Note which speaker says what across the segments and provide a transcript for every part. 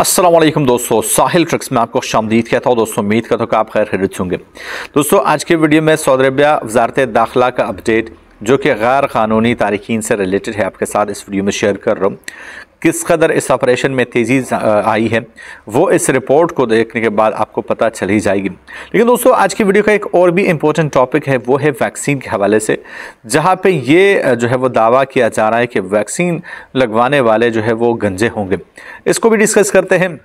Speaker 1: असलम दोस्तों साहिल ट्रिक्स में आपको शामदीद कहता हूँ दोस्तों उम्मीद करता हूँ कि आप खैर खरीद होंगे दोस्तों आज के वीडियो में सऊदी अरबिया वजारत दाखिला का अपडेट जो कि गैर कानूनी तारकिन से रिलेटेड है आपके साथ इस वीडियो में शेयर कर रहा हूँ किस कदर इस ऑपरेशन में तेज़ी आई है वो इस रिपोर्ट को देखने के बाद आपको पता चल ही जाएगी लेकिन दोस्तों आज की वीडियो का एक और भी इम्पोर्टेंट टॉपिक है वो है वैक्सीन के हवाले से जहाँ पे ये जो है वो दावा किया जा रहा है कि वैक्सीन लगवाने वाले जो है वो गंजे होंगे इसको भी डिस्कस करते हैं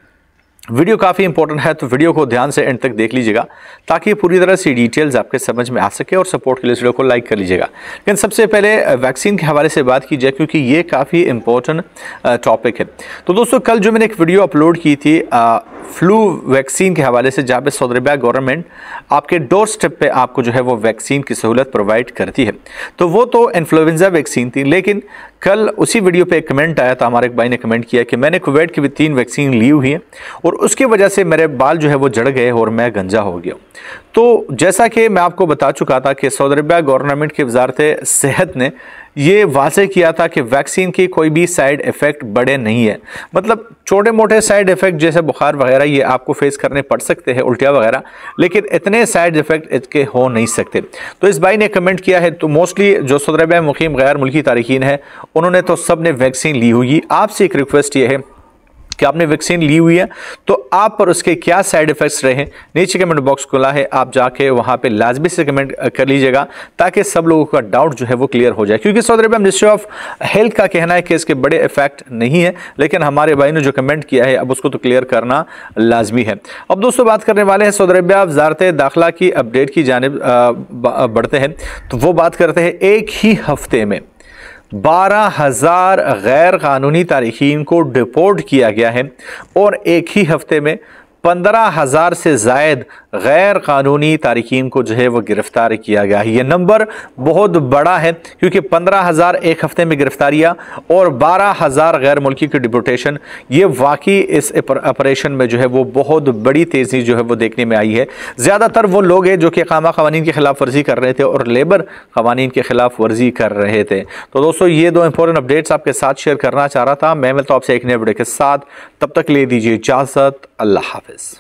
Speaker 1: वीडियो काफ़ी इंपॉर्टेंट है तो वीडियो को ध्यान से एंड तक देख लीजिएगा ताकि पूरी तरह से डिटेल्स आपके समझ में आ सके और सपोर्ट के लिए वीडियो को लाइक कर लीजिएगा लेकिन सबसे पहले वैक्सीन के हवाले से बात की जाए क्योंकि ये काफ़ी इंपॉर्टेंट टॉपिक है तो दोस्तों कल जो मैंने एक वीडियो अपलोड की थी फ्लू वैक्सीन के हवाले से जहाँ सऊदी अरबिया गवर्नमेंट आपके डोर स्टेप पर आपको जो है वो वैक्सीन की सहूलत प्रोवाइड करती है तो वो तो इन्फ्लुएंजा वैक्सीन थी लेकिन कल उसी वीडियो पे एक कमेंट आया था हमारे एक भाई ने कमेंट किया कि मैंने कोविड की भी तीन वैक्सीन ली हुई है और उसकी वजह से मेरे बाल जो है वो जड़ गए और मैं गंजा हो गया तो जैसा कि मैं आपको बता चुका था कि सऊदी अरबिया गवर्नमेंट की वजारत सेहत ने ये वाजे किया था कि वैक्सीन की कोई भी साइड इफ़ेक्ट बड़े नहीं है मतलब छोटे मोटे साइड इफ़ेक्ट जैसे बुखार वगैरह ये आपको फेस करने पड़ सकते हैं उल्टिया वगैरह लेकिन इतने साइड इफ़ेक्ट इसके हो नहीं सकते तो इस भाई ने कमेंट किया है तो मोस्टली जो सदरब मुखीम गैर मुल्की तारकिन है उन्होंने तो सब ने वैक्सीन ली हुई आपसे एक रिक्वेस्ट ये है कि आपने वैक्सीन ली हुई है तो आप पर उसके क्या साइड इफ़ेक्ट्स रहे नीचे कमेंट बॉक्स खुला है आप जाके वहाँ पे लाजमी से कमेंट कर लीजिएगा ताकि सब लोगों का डाउट जो है वो क्लियर हो जाए क्योंकि Saudi Arabia ministry of health का कहना है कि इसके बड़े इफेक्ट नहीं है लेकिन हमारे भाई ने जो कमेंट किया है अब उसको तो क्लियर करना लाजमी है अब दोस्तों बात करने वाले हैं सऊदी अरबिया वजारत दाखिला की अपडेट की जानब बढ़ते हैं तो वो बात करते हैं एक ही हफ्ते में बारह हज़ार गैर कानूनी तारखीन को डिपोर्ट किया गया है और एक ही हफ्ते में पंद्रह हज़ार से जायद गैर कानूनी तारकिन को जो है वह गिरफ़्तार किया गया है यह नंबर बहुत बड़ा है क्योंकि पंद्रह हज़ार एक हफ़्ते में गिरफ़्तारियाँ और बारह हज़ार गैर मुल्की की डिपोटेशन ये वाकई इस ऑपरेशन में जो है वो बहुत बड़ी तेज़ी जो है वो देखने में आई है ज़्यादातर वो लोग हैं जो कि अकामा कवानीन के खिलाफ वर्जी कर रहे थे और लेबर कवानीन की खिलाफ वर्जी कर रहे थे तो दोस्तों ये दो इंपॉर्टेंट अपडेट्स आपके साथ शेयर करना चाह रहा था मैं मिलता तो आपसे एक नए बड़े के साथ तब तक ले दीजिए इजाज़त अल्लाह हाफिज़